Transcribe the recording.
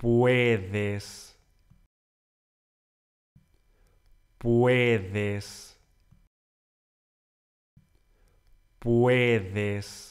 puedes, puedes, puedes.